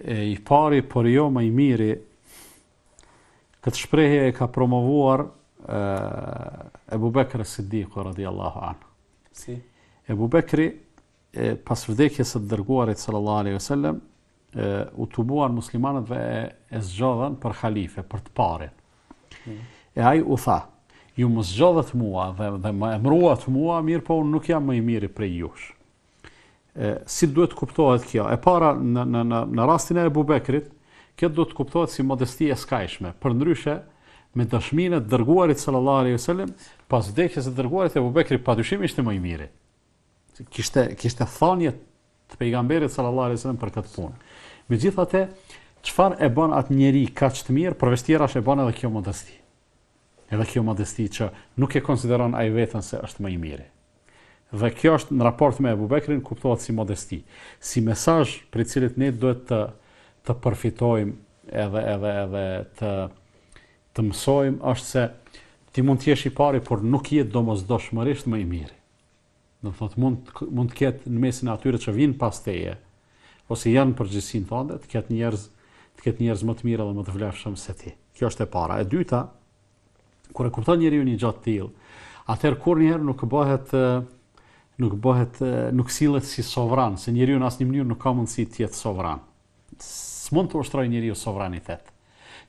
e i pari, por jo më i miri, këtë shprejhje e ka promovuar e Bekri Siddiqo, radiallahu anë. Si? Ebu Bekri, e, pas vdekjes e të dërguarit, sallallahu alaihi sallam, u të buan muslimanët dhe e, e zgjodhen për halife, për të parin. Hmm. E aj u tha, ju më zgjodhet mua dhe, dhe më emruat mua, mirë po unë nuk jam më i miri prej jush si duhet kuptohet kjo? E para në në në në rastin e Abu Bekrit, kjo do të kuptohet si modesti e skajshme. Për ndryshe me dëshminë dërguarit sallallahu alaihi wasallam, pas vdekjes së dërguarit e Abu Bekrit padyshim ishte më i miri. Kishte kishte thënie të pejgamberit sallallahu alaihi wasallam për këtë punë. Megjithatë, çfarë e bën atë njerëj kaq të mirë, për vështirësi e bën edhe kjo modesti. Edhe kjo modesti që nuk e konsideron ai veten se është më i miri. Dhe kjo është në raport me Ebu Bekrin, kuptohet si modesti, si mesaj për cilit ne duhet të të përfitojmë edhe edhe edhe të të mësojmë është se ti mund të jesh i pari por nuk je domosdoshmërisht më i miri. Do thot mund mund të ketë në mesin e atyre që vijnë pas teje ose janë përgjithësinë tande, të ketë njerëz, të ketë njerëz më të mirë dhe më të vlefshëm se ti. Kjo është e para. E dyta, kur e kupton njeriu një gjatë tillë, atëherë kur një nuk bëhet nuk bëhet nuk sillet si sovran, se njeriu në asnjë mënyrë nuk ka mundësi të jetë sovran. S'mund të ushtrojë njeriu sovranitet.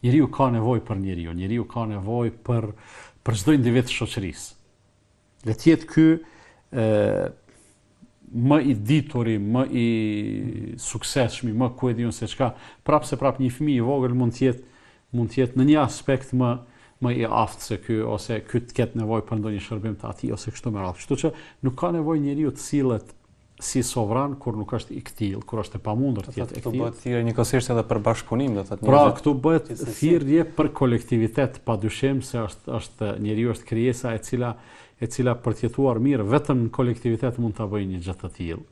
Njeriu ka nevojë për njeriu, njeriu ka nevojë për për çdo individ të shoqërisë. Le të jetë ky ë më i dituri, më i suksesshëm, më ku e diun se çka, prapse prap një fëmijë i vogël mund të jetë mund të jetë në një aspekt më më i aftë se ky ose ky të ketë nevojë për ndonjë shërbim të atij ose kështu me radhë. Kështu që nuk ka nevojë njeriu të sillet si sovran kur nuk është i kthill, kur është e pamundur të jetë i kthill. Do të thirrje një kosisht edhe për bashkëpunim, do të thotë. Pra, këtu bëhet thirrje për kolektivitet, padyshim se është është njeriu është krijesa e cila e cila për të jetuar mirë vetëm në kolektivitet mund ta bëjë një gjë të tillë.